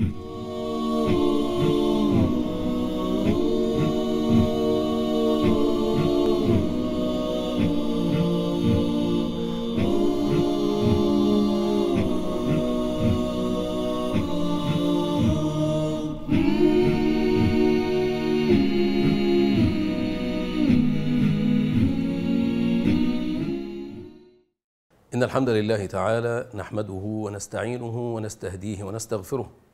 إن الحمد لله تعالى نحمده ونستعينه ونستهديه ونستغفره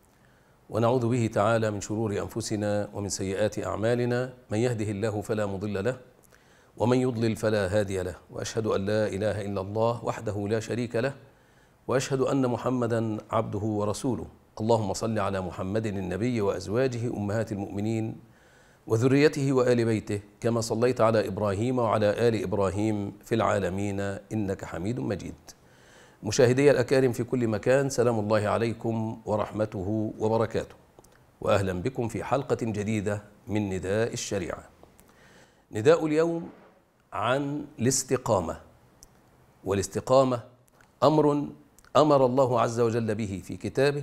ونعوذ به تعالى من شرور انفسنا ومن سيئات اعمالنا من يهده الله فلا مضل له ومن يضلل فلا هادي له واشهد ان لا اله الا الله وحده لا شريك له واشهد ان محمدا عبده ورسوله اللهم صل على محمد النبي وازواجه امهات المؤمنين وذريته وال بيته كما صليت على ابراهيم وعلى ال ابراهيم في العالمين انك حميد مجيد مشاهدي الأكارم في كل مكان سلام الله عليكم ورحمته وبركاته وأهلا بكم في حلقة جديدة من نداء الشريعة نداء اليوم عن الاستقامة والاستقامة أمر أمر الله عز وجل به في كتابه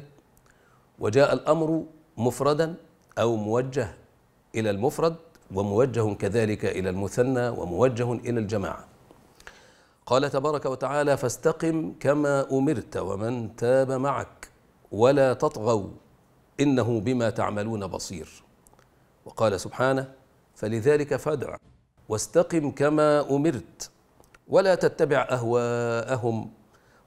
وجاء الأمر مفردا أو موجه إلى المفرد وموجه كذلك إلى المثنى وموجه إلى الجماعة قال تبارك وتعالى فاستقم كما امرت ومن تاب معك ولا تطغوا انه بما تعملون بصير وقال سبحانه فلذلك فادع واستقم كما امرت ولا تتبع اهواءهم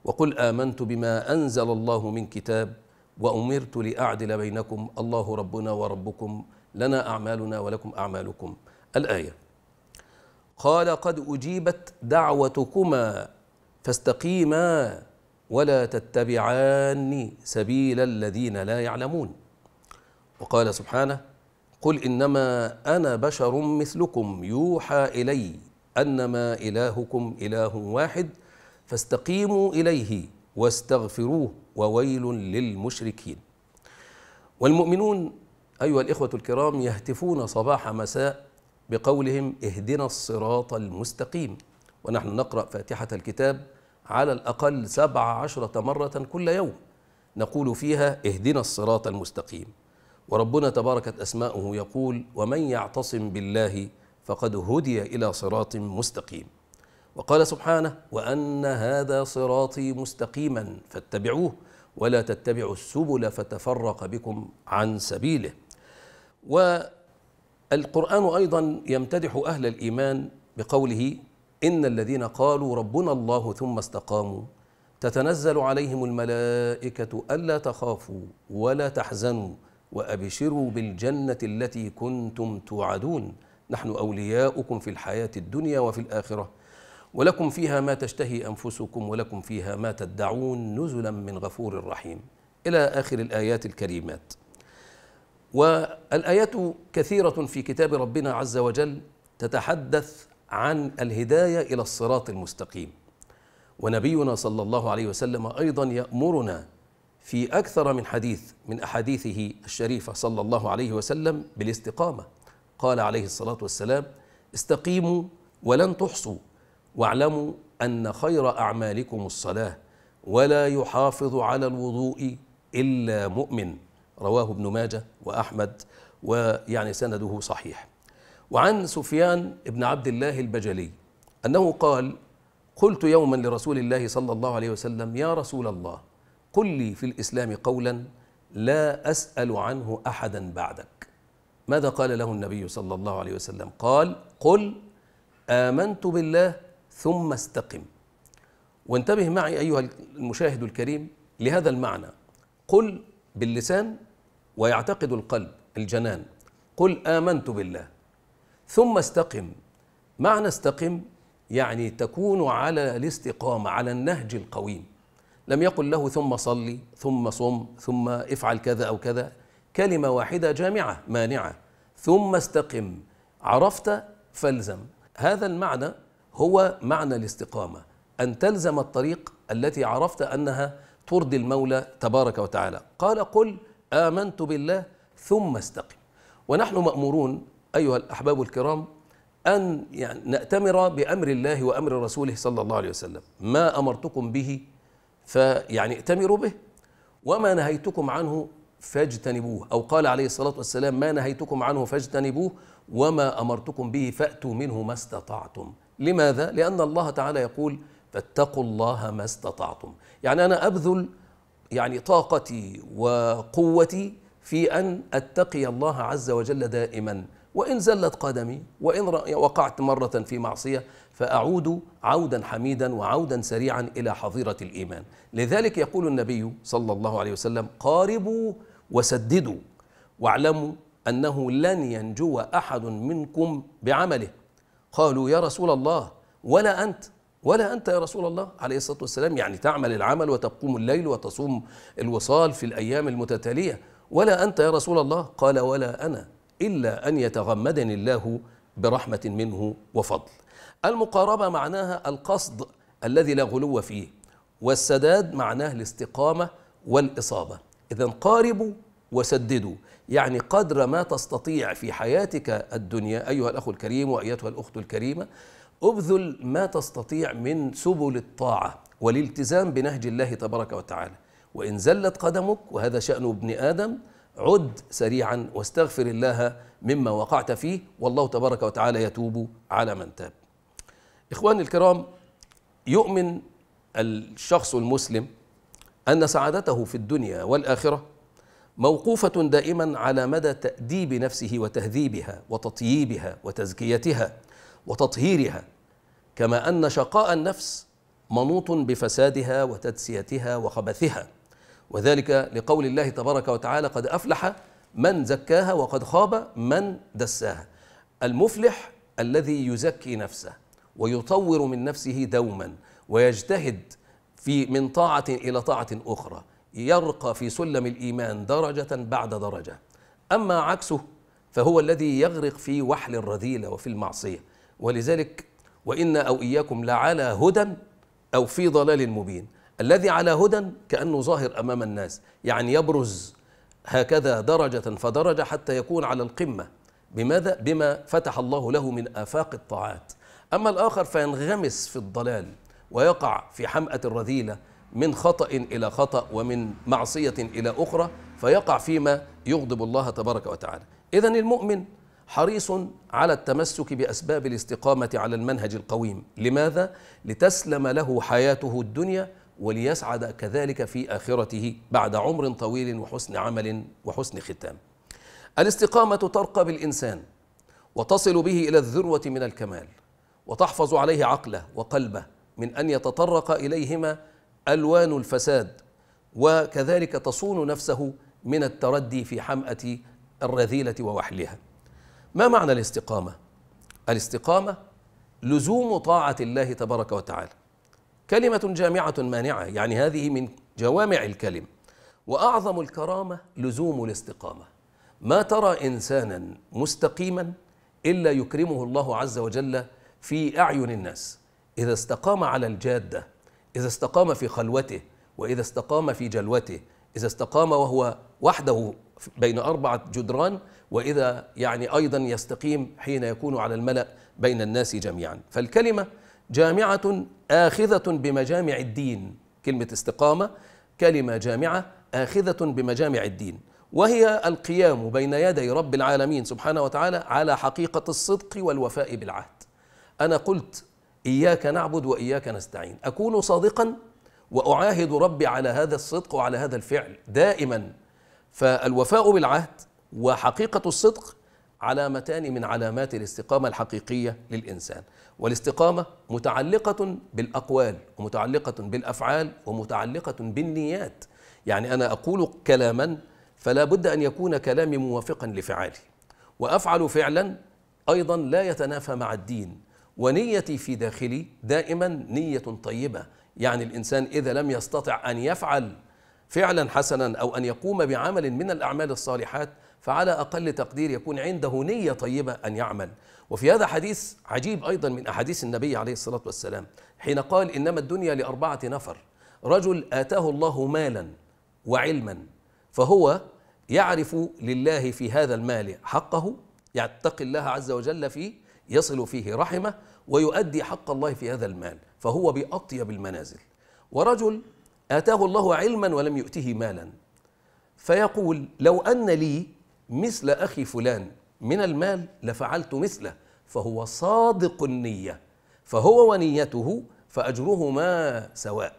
وقل امنت بما انزل الله من كتاب وامرت لاعدل بينكم الله ربنا وربكم لنا اعمالنا ولكم اعمالكم الايه قال قد أجيبت دعوتكما فاستقيما ولا تتبعان سبيل الذين لا يعلمون وقال سبحانه قل إنما أنا بشر مثلكم يوحى إلي أنما إلهكم إله واحد فاستقيموا إليه واستغفروه وويل للمشركين والمؤمنون أيها الإخوة الكرام يهتفون صباح مساء بقولهم اهدنا الصراط المستقيم ونحن نقرأ فاتحة الكتاب على الأقل سبع عشرة مرة كل يوم نقول فيها اهدنا الصراط المستقيم وربنا تباركت أسماؤه يقول ومن يعتصم بالله فقد هدي إلى صراط مستقيم وقال سبحانه وأن هذا صراطي مستقيما فاتبعوه ولا تتبعوا السبل فتفرق بكم عن سبيله و القرآن أيضا يمتدح أهل الإيمان بقوله إن الذين قالوا ربنا الله ثم استقاموا تتنزل عليهم الملائكة ألا تخافوا ولا تحزنوا وأبشروا بالجنة التي كنتم توعدون نحن أولياؤكم في الحياة الدنيا وفي الآخرة ولكم فيها ما تشتهي أنفسكم ولكم فيها ما تدعون نزلا من غفور رحيم إلى آخر الآيات الكريمات والآيات كثيرة في كتاب ربنا عز وجل تتحدث عن الهداية إلى الصراط المستقيم ونبينا صلى الله عليه وسلم أيضا يأمرنا في أكثر من حديث من أحاديثه الشريفة صلى الله عليه وسلم بالاستقامة قال عليه الصلاة والسلام استقيموا ولن تحصوا واعلموا أن خير أعمالكم الصلاة ولا يحافظ على الوضوء إلا مؤمن رواه ابن ماجه وأحمد ويعني سنده صحيح وعن سفيان بن عبد الله البجلي أنه قال قلت يوما لرسول الله صلى الله عليه وسلم يا رسول الله قل لي في الإسلام قولا لا أسأل عنه أحدا بعدك ماذا قال له النبي صلى الله عليه وسلم قال قل آمنت بالله ثم استقم وانتبه معي أيها المشاهد الكريم لهذا المعنى قل باللسان ويعتقد القلب الجنان قل آمنت بالله ثم استقم معنى استقم يعني تكون على الاستقامة على النهج القويم لم يقل له ثم صلي ثم صم ثم افعل كذا أو كذا كلمة واحدة جامعة مانعة ثم استقم عرفت فالزم هذا المعنى هو معنى الاستقامة أن تلزم الطريق التي عرفت أنها ترضي المولى تبارك وتعالى قال قل آمنت بالله ثم استقم ونحن مأمورون أيها الأحباب الكرام أن يعني نأتمر بأمر الله وأمر رسوله صلى الله عليه وسلم ما أمرتكم به فيعني ائتمروا به وما نهيتكم عنه فاجتنبوه أو قال عليه الصلاة والسلام ما نهيتكم عنه فاجتنبوه وما أمرتكم به فأتوا منه ما استطعتم لماذا؟ لأن الله تعالى يقول فاتقوا الله ما استطعتم يعني أنا أبذل يعني طاقتي وقوتي في أن أتقي الله عز وجل دائما وإن زلت قدمي وإن وقعت مرة في معصية فأعود عودا حميدا وعودا سريعا إلى حظيرة الإيمان لذلك يقول النبي صلى الله عليه وسلم قاربوا وسددوا واعلموا أنه لن ينجو أحد منكم بعمله قالوا يا رسول الله ولا أنت ولا أنت يا رسول الله عليه الصلاة والسلام يعني تعمل العمل وتقوم الليل وتصوم الوصال في الأيام المتتالية ولا أنت يا رسول الله قال ولا أنا إلا أن يتغمدني الله برحمة منه وفضل المقاربة معناها القصد الذي لا غلو فيه والسداد معناه الاستقامة والإصابة إذا قاربوا وسددوا يعني قدر ما تستطيع في حياتك الدنيا أيها الأخ الكريم وأيتها الأخت الكريمة ابذل ما تستطيع من سبل الطاعة والالتزام بنهج الله تبارك وتعالى وإن زلت قدمك وهذا شأن ابن آدم عد سريعا واستغفر الله مما وقعت فيه والله تبارك وتعالى يتوب على من تاب إخواني الكرام يؤمن الشخص المسلم أن سعادته في الدنيا والآخرة موقوفة دائما على مدى تأديب نفسه وتهذيبها وتطييبها وتزكيتها وتطهيرها كما أن شقاء النفس منوط بفسادها وتدسيتها وخبثها وذلك لقول الله تبارك وتعالى قد أفلح من زكاها وقد خاب من دساها المفلح الذي يزكي نفسه ويطور من نفسه دوما ويجتهد في من طاعة إلى طاعة أخرى يرقى في سلم الإيمان درجة بعد درجة أما عكسه فهو الذي يغرق في وحل الرذيلة وفي المعصية ولذلك وإنا أو إياكم لعلى هدى أو في ضلال مبين الذي على هدى كأنه ظاهر أمام الناس يعني يبرز هكذا درجة فدرجة حتى يكون على القمة بماذا؟ بما فتح الله له من آفاق الطاعات أما الآخر فينغمس في الضلال ويقع في حمأة الرذيلة من خطأ إلى خطأ ومن معصية إلى أخرى فيقع فيما يغضب الله تبارك وتعالى إذا المؤمن حريص على التمسك باسباب الاستقامه على المنهج القويم لماذا لتسلم له حياته الدنيا وليسعد كذلك في اخرته بعد عمر طويل وحسن عمل وحسن ختام الاستقامه ترقى بالانسان وتصل به الى الذروه من الكمال وتحفظ عليه عقله وقلبه من ان يتطرق اليهما الوان الفساد وكذلك تصون نفسه من التردي في حماه الرذيله ووحلها ما معنى الاستقامة؟ الاستقامة لزوم طاعة الله تبارك وتعالى كلمة جامعة مانعة يعني هذه من جوامع الكلم وأعظم الكرامة لزوم الاستقامة ما ترى إنسانا مستقيما إلا يكرمه الله عز وجل في أعين الناس إذا استقام على الجادة إذا استقام في خلوته وإذا استقام في جلوته إذا استقام وهو وحده بين أربعة جدران واذا يعني ايضا يستقيم حين يكون على الملا بين الناس جميعا فالكلمه جامعه اخذه بمجامع الدين كلمه استقامه كلمه جامعه اخذه بمجامع الدين وهي القيام بين يدي رب العالمين سبحانه وتعالى على حقيقه الصدق والوفاء بالعهد انا قلت اياك نعبد واياك نستعين اكون صادقا واعاهد ربي على هذا الصدق وعلى هذا الفعل دائما فالوفاء بالعهد وحقيقة الصدق علامتان من علامات الاستقامة الحقيقية للإنسان والاستقامة متعلقة بالأقوال ومتعلقة بالأفعال ومتعلقة بالنيات يعني أنا أقول كلاما فلا بد أن يكون كلامي موافقا لفعالي وأفعل فعلا أيضا لا يتنافى مع الدين ونيتي في داخلي دائما نية طيبة يعني الإنسان إذا لم يستطع أن يفعل فعلا حسنا أو أن يقوم بعمل من الأعمال الصالحات فعلى أقل تقدير يكون عنده نية طيبة أن يعمل وفي هذا حديث عجيب أيضا من أحاديث النبي عليه الصلاة والسلام حين قال إنما الدنيا لأربعة نفر رجل آتاه الله مالا وعلما فهو يعرف لله في هذا المال حقه يتقي الله عز وجل فيه يصل فيه رحمه ويؤدي حق الله في هذا المال فهو بأطيب المنازل ورجل آتاه الله علما ولم يؤته مالا فيقول لو أن لي مثل أخي فلان من المال لفعلت مثله فهو صادق النية فهو ونيته فأجرهما سواء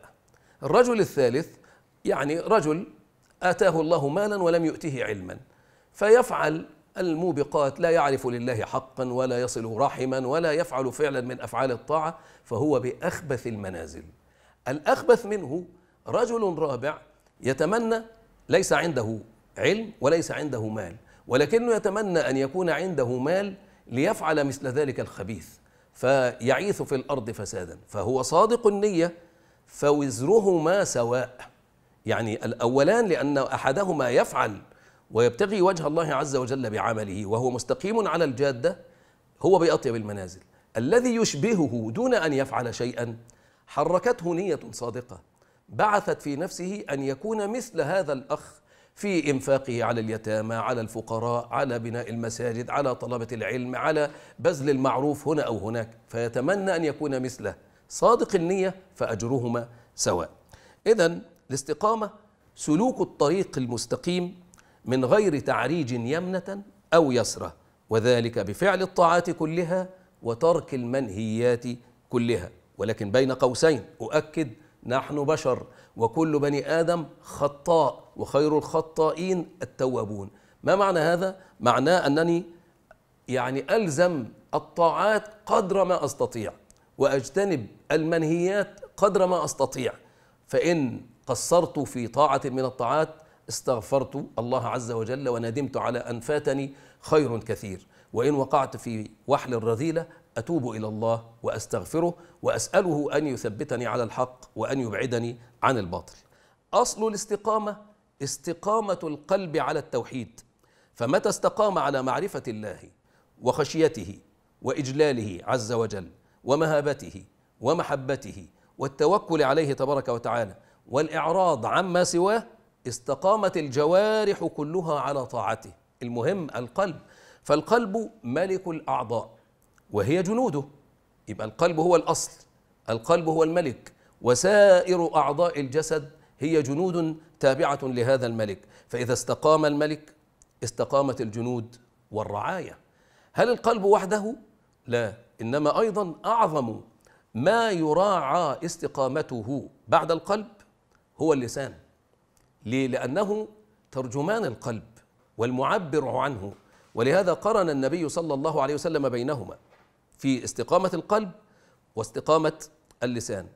الرجل الثالث يعني رجل آتاه الله مالا ولم يؤته علما فيفعل الموبقات لا يعرف لله حقا ولا يصل رحما ولا يفعل فعلا من أفعال الطاعة فهو بأخبث المنازل الأخبث منه رجل رابع يتمنى ليس عنده علم وليس عنده مال ولكنه يتمنى أن يكون عنده مال ليفعل مثل ذلك الخبيث فيعيث في الأرض فسادا فهو صادق النية فوزرهما سواء يعني الأولان لأن أحدهما يفعل ويبتغي وجه الله عز وجل بعمله وهو مستقيم على الجادة هو بأطيب المنازل الذي يشبهه دون أن يفعل شيئا حركته نية صادقة بعثت في نفسه أن يكون مثل هذا الأخ في إنفاقه على اليتامى على الفقراء على بناء المساجد على طلبة العلم على بذل المعروف هنا أو هناك فيتمنى أن يكون مثله صادق النية فأجرهما سواء إذا الاستقامة سلوك الطريق المستقيم من غير تعريج يمنة أو يسرة وذلك بفعل الطاعات كلها وترك المنهيات كلها ولكن بين قوسين أؤكد نحن بشر وكل بني آدم خطاء وخير الخطائين التوابون ما معنى هذا؟ معناه أنني يعني ألزم الطاعات قدر ما أستطيع وأجتنب المنهيات قدر ما أستطيع فإن قصرت في طاعة من الطاعات استغفرت الله عز وجل وندمت على أن فاتني خير كثير وإن وقعت في وحل الرذيلة أتوب إلى الله وأستغفره وأسأله أن يثبتني على الحق وأن يبعدني عن الباطل أصل الاستقامة استقامة القلب على التوحيد فمتى استقام على معرفة الله وخشيته وإجلاله عز وجل ومهابته ومحبته والتوكل عليه تبارك وتعالى والإعراض عما سواه استقامت الجوارح كلها على طاعته المهم القلب فالقلب ملك الأعضاء وهي جنوده يبقى القلب هو الأصل القلب هو الملك وسائر أعضاء الجسد هي جنود تابعة لهذا الملك فإذا استقام الملك استقامت الجنود والرعاية هل القلب وحده؟ لا إنما أيضا أعظم ما يراعى استقامته بعد القلب هو اللسان ليه؟ لأنه ترجمان القلب والمعبر عنه ولهذا قرن النبي صلى الله عليه وسلم بينهما في استقامة القلب واستقامة اللسان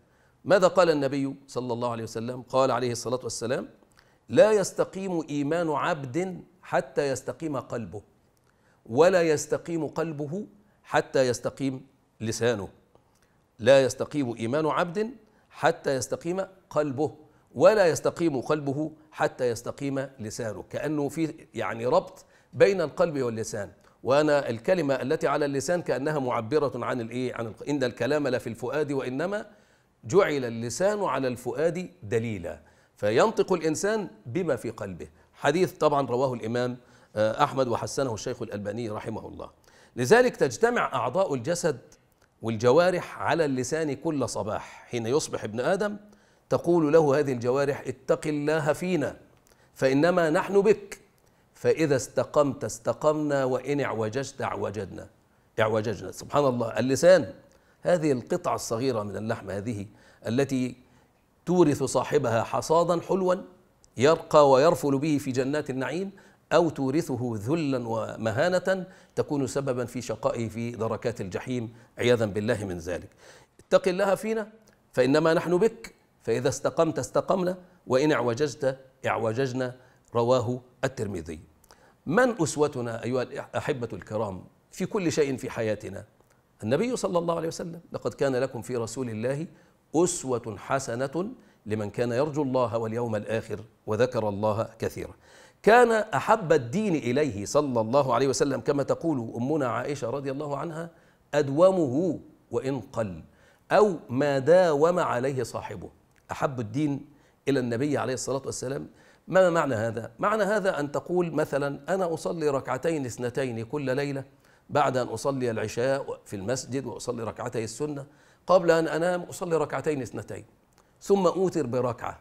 ماذا قال النبي صلى الله عليه وسلم قال عليه الصلاة والسلام لا يستقيم إيمان عبد حتى يستقيم قلبه ولا يستقيم قلبه حتى يستقيم لسانه لا يستقيم إيمان عبد حتى يستقيم قلبه ولا يستقيم قلبه حتى يستقيم لسانه كأنه في يعني ربط بين القلب واللسان وانا الكلمه التي على اللسان كانها معبره عن الايه عن ان الكلام لفي الفؤاد وانما جعل اللسان على الفؤاد دليلا فينطق الانسان بما في قلبه حديث طبعا رواه الامام آه، احمد وحسنه الشيخ الالباني رحمه الله لذلك تجتمع اعضاء الجسد والجوارح على اللسان كل صباح حين يصبح ابن ادم تقول له هذه الجوارح اتق الله فينا فانما نحن بك فإذا استقمت استقمنا وإن اعوججت اعوججنا اعوججنا سبحان الله اللسان هذه القطعة الصغيرة من اللحم هذه التي تورث صاحبها حصادا حلوا يرقى ويرفل به في جنات النعيم أو تورثه ذلا ومهانة تكون سببا في شقائه في دركات الجحيم عياذا بالله من ذلك اتق الله فينا فإنما نحن بك فإذا استقمت استقمنا وإن اعوججت اعوججنا رواه الترمذي من أسوتنا أيها الأحبة الكرام في كل شيء في حياتنا النبي صلى الله عليه وسلم لقد كان لكم في رسول الله أسوة حسنة لمن كان يرجو الله واليوم الآخر وذكر الله كثيرا كان أحب الدين إليه صلى الله عليه وسلم كما تقول أمنا عائشة رضي الله عنها أدومه وإن قل أو ما داوم عليه صاحبه أحب الدين إلى النبي عليه الصلاة والسلام ما معنى هذا؟ معنى هذا أن تقول مثلا أنا أصلي ركعتين اثنتين كل ليلة بعد أن أصلي العشاء في المسجد وأصلي ركعتي السنة قبل أن أنام أصلي ركعتين اثنتين ثم أوتر بركعة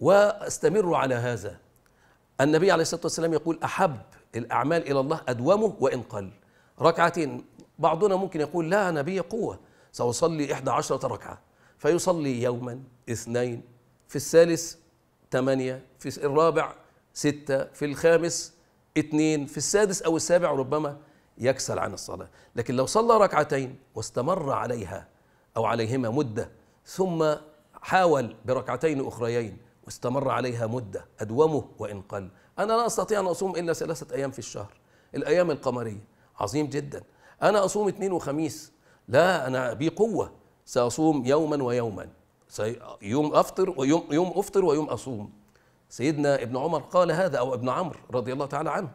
وأستمر على هذا النبي عليه الصلاة والسلام يقول أحب الأعمال إلى الله أدومه وإن قل ركعتين بعضنا ممكن يقول لا نبي قوة سأصلي إحدى عشرة ركعة فيصلي يوما اثنين في الثالث ثمانية في الرابع ستة في الخامس اثنين في السادس أو السابع ربما يكسل عن الصلاة لكن لو صلى ركعتين واستمر عليها أو عليهما مدة ثم حاول بركعتين أخريين واستمر عليها مدة أدومه وإن قل أنا لا أستطيع أن أصوم إلا ثلاثة أيام في الشهر الأيام القمرية عظيم جدا أنا أصوم اثنين وخميس لا أنا بقوة سأصوم يوما ويوما يوم افطر ويوم يوم افطر ويوم اصوم سيدنا ابن عمر قال هذا او ابن عمرو رضي الله تعالى عنه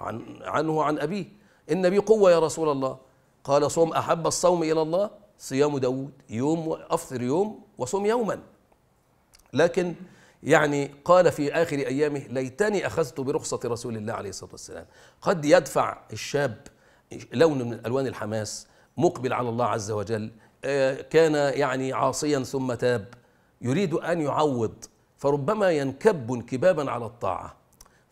عن عنه وعن ابيه ان بي قوه يا رسول الله قال صوم احب الصوم الى الله صيام داود يوم افطر يوم وصوم يوما لكن يعني قال في اخر ايامه ليتني اخذت برخصه رسول الله عليه الصلاه والسلام قد يدفع الشاب لون من الوان الحماس مقبل على الله عز وجل كان يعني عاصيا ثم تاب يريد ان يعوض فربما ينكب انكبابا على الطاعه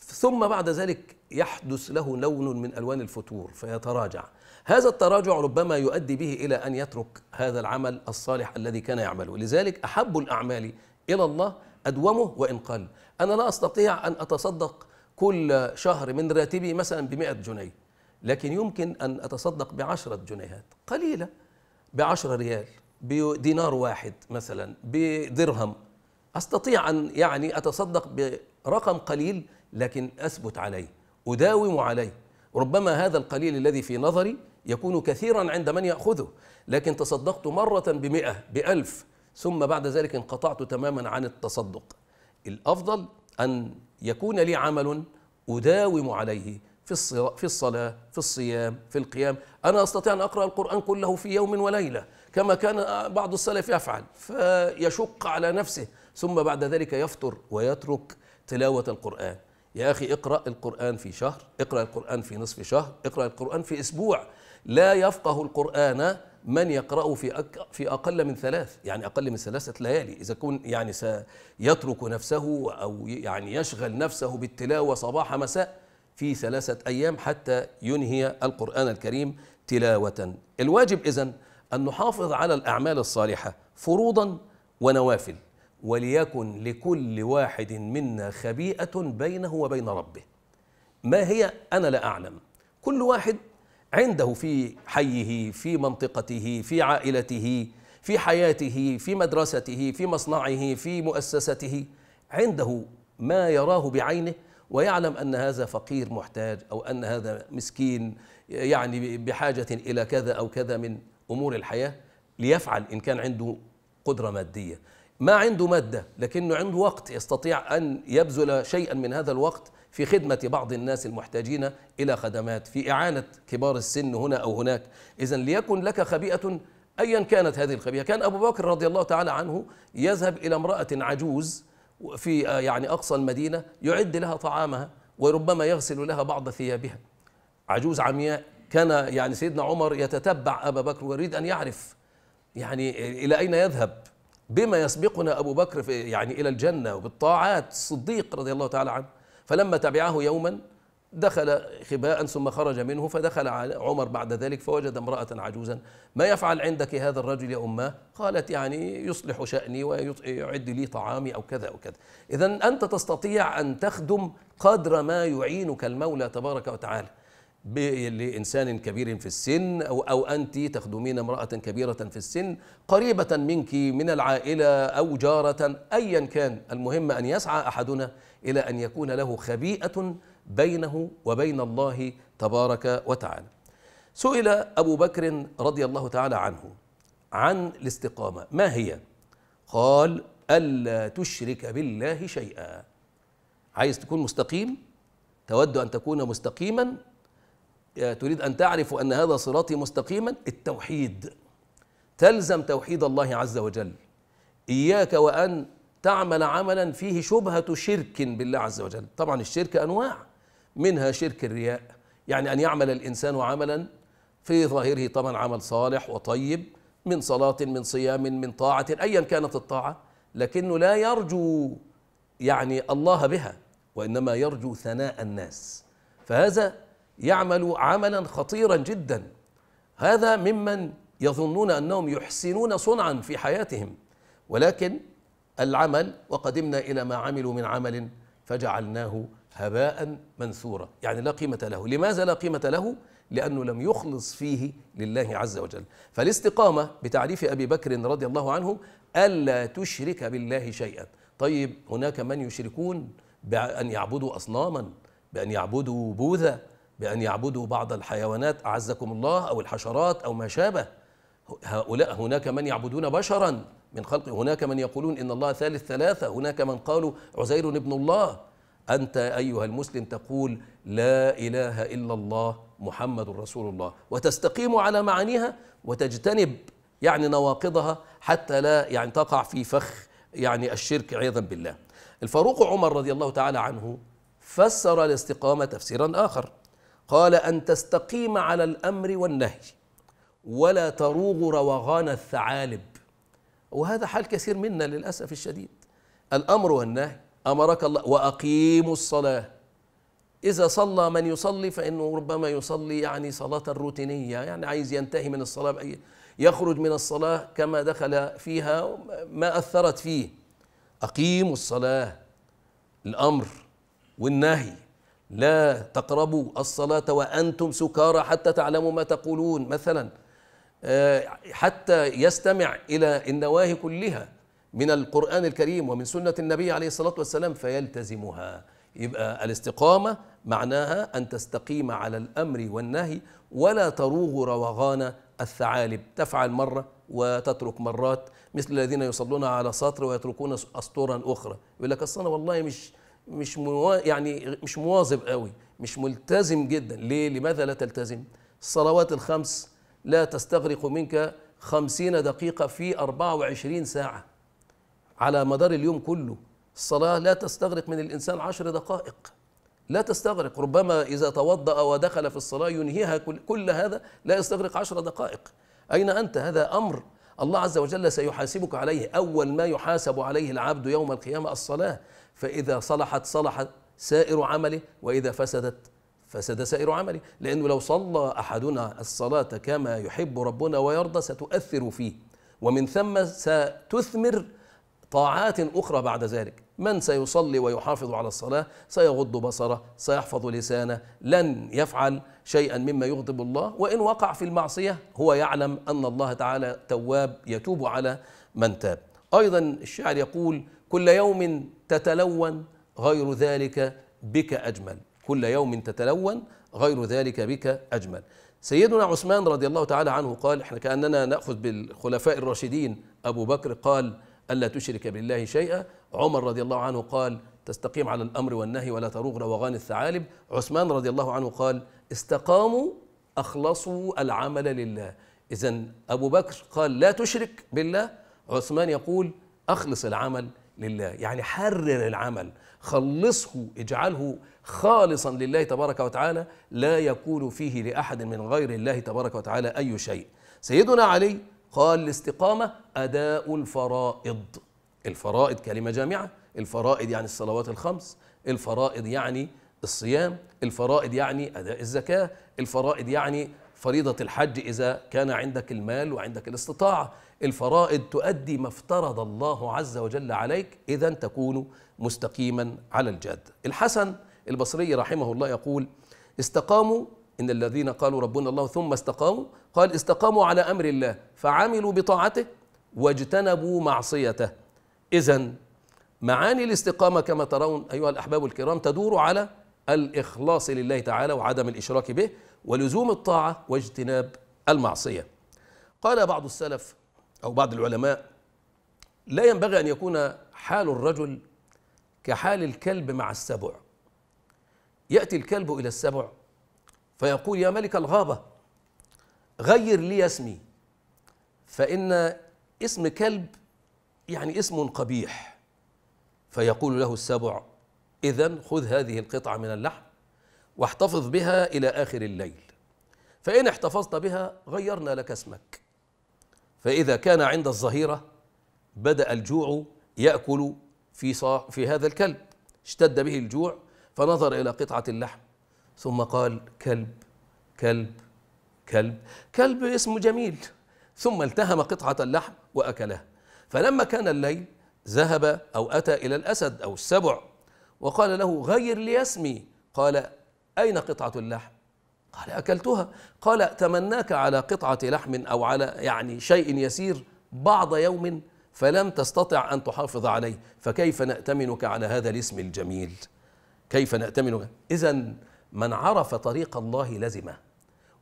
ثم بعد ذلك يحدث له لون من الوان الفتور فيتراجع هذا التراجع ربما يؤدي به الى ان يترك هذا العمل الصالح الذي كان يعمله لذلك احب الاعمال الى الله ادومه وان قل انا لا استطيع ان اتصدق كل شهر من راتبي مثلا بمئة جنيه لكن يمكن ان اتصدق بعشره جنيهات قليله ب 10 ريال بدينار واحد مثلا بدرهم استطيع ان يعني اتصدق برقم قليل لكن اثبت عليه اداوم عليه ربما هذا القليل الذي في نظري يكون كثيرا عند من ياخذه لكن تصدقت مره ب بألف ثم بعد ذلك انقطعت تماما عن التصدق الافضل ان يكون لي عمل اداوم عليه في في الصلاة في الصيام في القيام أنا أستطيع أن أقرأ القرآن كله في يوم وليلة كما كان بعض السلف يفعل فيشق على نفسه ثم بعد ذلك يفطر ويترك تلاوة القرآن يا أخي اقرأ القرآن في شهر اقرأ القرآن في نصف شهر اقرأ القرآن في أسبوع لا يفقه القرآن من يقرأه في في أقل من ثلاث يعني أقل من ثلاثة ليالي إذا كون يعني سيترك نفسه أو يعني يشغل نفسه بالتلاوة صباح مساء في ثلاثة أيام حتى ينهي القرآن الكريم تلاوة الواجب إذن أن نحافظ على الأعمال الصالحة فروضا ونوافل وليكن لكل واحد منا خبيئة بينه وبين ربه ما هي أنا لا أعلم كل واحد عنده في حيه في منطقته في عائلته في حياته في مدرسته في مصنعه في مؤسسته عنده ما يراه بعينه ويعلم أن هذا فقير محتاج أو أن هذا مسكين يعني بحاجة إلى كذا أو كذا من أمور الحياة ليفعل إن كان عنده قدرة مادية ما عنده مادة لكنه عنده وقت يستطيع أن يبذل شيئا من هذا الوقت في خدمة بعض الناس المحتاجين إلى خدمات في إعانة كبار السن هنا أو هناك إذا ليكن لك خبيئة أيا كانت هذه الخبيئة كان أبو بكر رضي الله تعالى عنه يذهب إلى امرأة عجوز في آه، يعني أقصى المدينة يعد لها طعامها وربما يغسل لها بعض ثيابها عجوز عمياء كان يعني سيدنا عمر يتتبع أبا بكر ويريد أن يعرف يعني إلى أين يذهب بما يسبقنا أبو بكر في يعني إلى الجنة وبالطاعات الصديق رضي الله تعالى عنه فلما تبعه يوما دخل خباء ثم خرج منه فدخل عمر بعد ذلك فوجد امرأة عجوزا ما يفعل عندك هذا الرجل يا أمه قالت يعني يصلح شأني ويعد لي طعامي أو كذا أو كذا إذا أنت تستطيع أن تخدم قدر ما يعينك المولى تبارك وتعالى لإنسان كبير في السن أو, أو أنت تخدمين امرأة كبيرة في السن قريبة منك من العائلة أو جارة أيا كان المهم أن يسعى أحدنا إلى أن يكون له خبيئة بينه وبين الله تبارك وتعالى سئل أبو بكر رضي الله تعالى عنه عن الاستقامة ما هي؟ قال ألا تشرك بالله شيئا عايز تكون مستقيم تود أن تكون مستقيما تريد أن تعرف أن هذا صراطي مستقيما التوحيد تلزم توحيد الله عز وجل إياك وأن تعمل عملا فيه شبهة شرك بالله عز وجل طبعا الشرك أنواع منها شرك الرياء يعني أن يعمل الإنسان عملا في ظاهره طبعا عمل صالح وطيب من صلاة من صيام من طاعة أيا كانت الطاعة لكنه لا يرجو يعني الله بها وإنما يرجو ثناء الناس فهذا يعمل عملا خطيرا جدا هذا ممن يظنون أنهم يحسنون صنعا في حياتهم ولكن العمل وقدمنا إلى ما عملوا من عمل فجعلناه هباء منثورا يعني لا قيمة له لماذا لا قيمة له؟ لأنه لم يخلص فيه لله عز وجل فالاستقامة بتعريف أبي بكر رضي الله عنه ألا تشرك بالله شيئا طيب هناك من يشركون بأن يعبدوا أصناما بأن يعبدوا بوذا بأن يعبدوا بعض الحيوانات أعزكم الله أو الحشرات أو ما شابه هؤلاء هناك من يعبدون بشرا من خلق هناك من يقولون إن الله ثالث ثلاثة هناك من قالوا عزير ابن الله أنت أيها المسلم تقول لا إله إلا الله محمد رسول الله وتستقيم على معانيها وتجتنب يعني نواقضها حتى لا يعني تقع في فخ يعني الشرك عياذا بالله الفاروق عمر رضي الله تعالى عنه فسر الاستقامة تفسيرا آخر قال أن تستقيم على الأمر والنهي ولا تروغ روغان الثعالب وهذا حال كثير منا للأسف الشديد الأمر والنهي امرك الله واقيموا الصلاه اذا صلى من يصلي فانه ربما يصلي يعني صلاه روتينيه يعني عايز ينتهي من الصلاه باي يخرج من الصلاه كما دخل فيها ما اثرت فيه اقيموا الصلاه الامر والنهي لا تقربوا الصلاة وأنتم سكارى حتى تعلموا ما تقولون مثلا آه، حتى يستمع إلى النواهي كلها من القرآن الكريم ومن سنة النبي عليه الصلاة والسلام فيلتزمها يبقى الاستقامة معناها أن تستقيم على الأمر والنهي ولا تروغ روغان الثعالب تفعل مرة وتترك مرات مثل الذين يصلون على سطر ويتركون أسطورا أخرى يقول لك أصل أنا والله مش مش موا يعني مش مواظب قوي مش ملتزم جدا ليه لماذا لا تلتزم الصلوات الخمس لا تستغرق منك خمسين دقيقة في أربعة وعشرين ساعة على مدار اليوم كله الصلاة لا تستغرق من الإنسان عشر دقائق لا تستغرق ربما إذا توضأ ودخل في الصلاة ينهيها كل, هذا لا يستغرق عشر دقائق أين أنت هذا أمر الله عز وجل سيحاسبك عليه أول ما يحاسب عليه العبد يوم القيامة الصلاة فإذا صلحت صلح سائر عمله وإذا فسدت فسد سائر عمله لأنه لو صلى أحدنا الصلاة كما يحب ربنا ويرضى ستؤثر فيه ومن ثم ستثمر طاعات أخرى بعد ذلك من سيصلي ويحافظ على الصلاة سيغض بصره سيحفظ لسانه لن يفعل شيئا مما يغضب الله وإن وقع في المعصية هو يعلم أن الله تعالى تواب يتوب على من تاب أيضا الشاعر يقول كل يوم تتلون غير ذلك بك أجمل كل يوم تتلون غير ذلك بك أجمل سيدنا عثمان رضي الله تعالى عنه قال احنا كأننا نأخذ بالخلفاء الراشدين أبو بكر قال ألا تشرك بالله شيئا عمر رضي الله عنه قال تستقيم على الأمر والنهي ولا تروغ روغان الثعالب عثمان رضي الله عنه قال استقاموا أخلصوا العمل لله إذا أبو بكر قال لا تشرك بالله عثمان يقول أخلص العمل لله يعني حرر العمل خلصه اجعله خالصا لله تبارك وتعالى لا يكون فيه لأحد من غير الله تبارك وتعالى أي شيء سيدنا علي قال الاستقامة أداء الفرائض الفرائض كلمة جامعة الفرائض يعني الصلوات الخمس الفرائض يعني الصيام الفرائض يعني أداء الزكاة الفرائض يعني فريضة الحج إذا كان عندك المال وعندك الاستطاعة الفرائض تؤدي ما افترض الله عز وجل عليك إذا تكون مستقيما على الجاد الحسن البصري رحمه الله يقول استقاموا إن الذين قالوا ربنا الله ثم استقاموا قال استقاموا على أمر الله فعملوا بطاعته واجتنبوا معصيته إذا معاني الاستقامة كما ترون أيها الأحباب الكرام تدور على الإخلاص لله تعالى وعدم الإشراك به ولزوم الطاعة واجتناب المعصية قال بعض السلف أو بعض العلماء لا ينبغي أن يكون حال الرجل كحال الكلب مع السبع يأتي الكلب إلى السبع فيقول يا ملك الغابة غير لي اسمي فإن اسم كلب يعني اسم قبيح فيقول له السبع إذا خذ هذه القطعة من اللحم واحتفظ بها إلى آخر الليل فإن احتفظت بها غيرنا لك اسمك فإذا كان عند الظهيرة بدأ الجوع يأكل في, في هذا الكلب اشتد به الجوع فنظر إلى قطعة اللحم ثم قال كلب كلب كلب كلب اسم جميل ثم التهم قطعة اللحم وأكله فلما كان الليل ذهب أو أتى إلى الأسد أو السبع وقال له غير لي اسمي قال أين قطعة اللحم قال أكلتها قال تمناك على قطعة لحم أو على يعني شيء يسير بعض يوم فلم تستطع أن تحافظ عليه فكيف نأتمنك على هذا الاسم الجميل كيف نأتمنك إذا من عرف طريق الله لزمه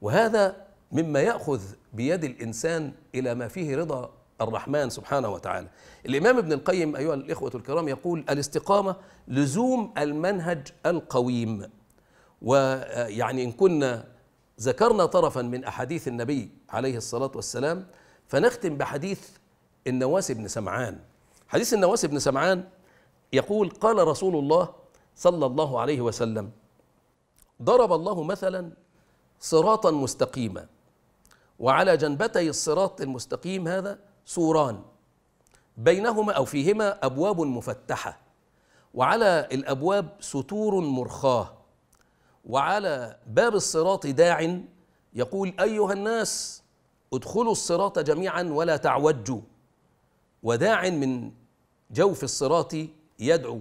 وهذا مما ياخذ بيد الانسان الى ما فيه رضا الرحمن سبحانه وتعالى الامام ابن القيم ايها الاخوه الكرام يقول الاستقامه لزوم المنهج القويم ويعني آه، ان كنا ذكرنا طرفا من احاديث النبي عليه الصلاه والسلام فنختم بحديث النواس بن سمعان حديث النواس بن سمعان يقول قال رسول الله صلى الله عليه وسلم ضرب الله مثلا صراطا مستقيما وعلى جنبتي الصراط المستقيم هذا سوران بينهما او فيهما ابواب مفتحه وعلى الابواب ستور مرخاه وعلى باب الصراط داع يقول ايها الناس ادخلوا الصراط جميعا ولا تعوجوا وداع من جوف الصراط يدعو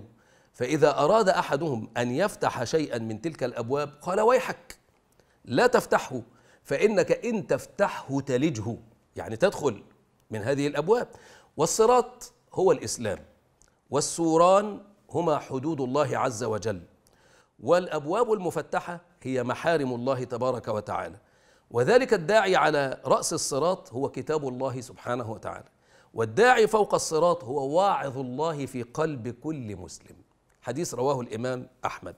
فإذا أراد أحدهم أن يفتح شيئا من تلك الأبواب قال ويحك لا تفتحه فإنك إن تفتحه تلجه يعني تدخل من هذه الأبواب والصراط هو الإسلام والسوران هما حدود الله عز وجل والأبواب المفتحة هي محارم الله تبارك وتعالى وذلك الداعي على رأس الصراط هو كتاب الله سبحانه وتعالى والداعي فوق الصراط هو واعظ الله في قلب كل مسلم حديث رواه الإمام أحمد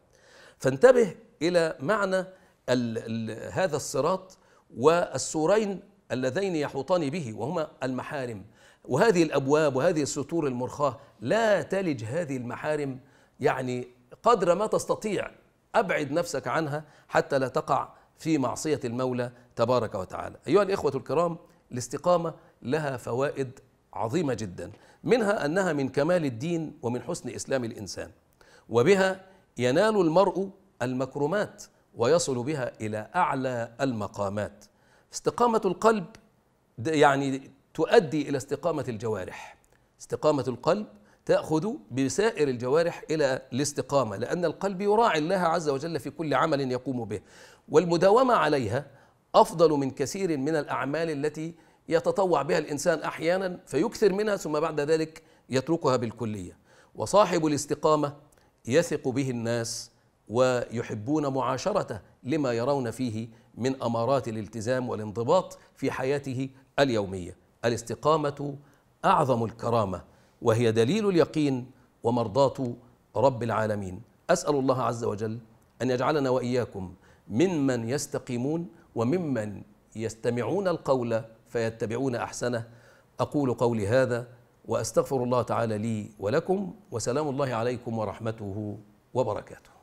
فانتبه إلى معنى الـ الـ هذا الصراط والسورين اللذين يحوطان به وهما المحارم وهذه الابواب وهذه السطور المرخاه لا تلج هذه المحارم يعني قدر ما تستطيع ابعد نفسك عنها حتى لا تقع في معصيه المولى تبارك وتعالى. ايها الاخوه الكرام الاستقامه لها فوائد عظيمه جدا منها انها من كمال الدين ومن حسن اسلام الانسان. وبها ينال المرء المكرمات ويصل بها الى اعلى المقامات استقامه القلب يعني تؤدي الى استقامه الجوارح استقامه القلب تاخذ بسائر الجوارح الى الاستقامه لان القلب يراعي الله عز وجل في كل عمل يقوم به والمداومه عليها افضل من كثير من الاعمال التي يتطوع بها الانسان احيانا فيكثر منها ثم بعد ذلك يتركها بالكليه وصاحب الاستقامه يثق به الناس ويحبون معاشرته لما يرون فيه من امارات الالتزام والانضباط في حياته اليوميه الاستقامه اعظم الكرامه وهي دليل اليقين ومرضاه رب العالمين اسال الله عز وجل ان يجعلنا واياكم ممن يستقيمون وممن يستمعون القول فيتبعون احسنه اقول قولي هذا واستغفر الله تعالى لي ولكم وسلام الله عليكم ورحمته وبركاته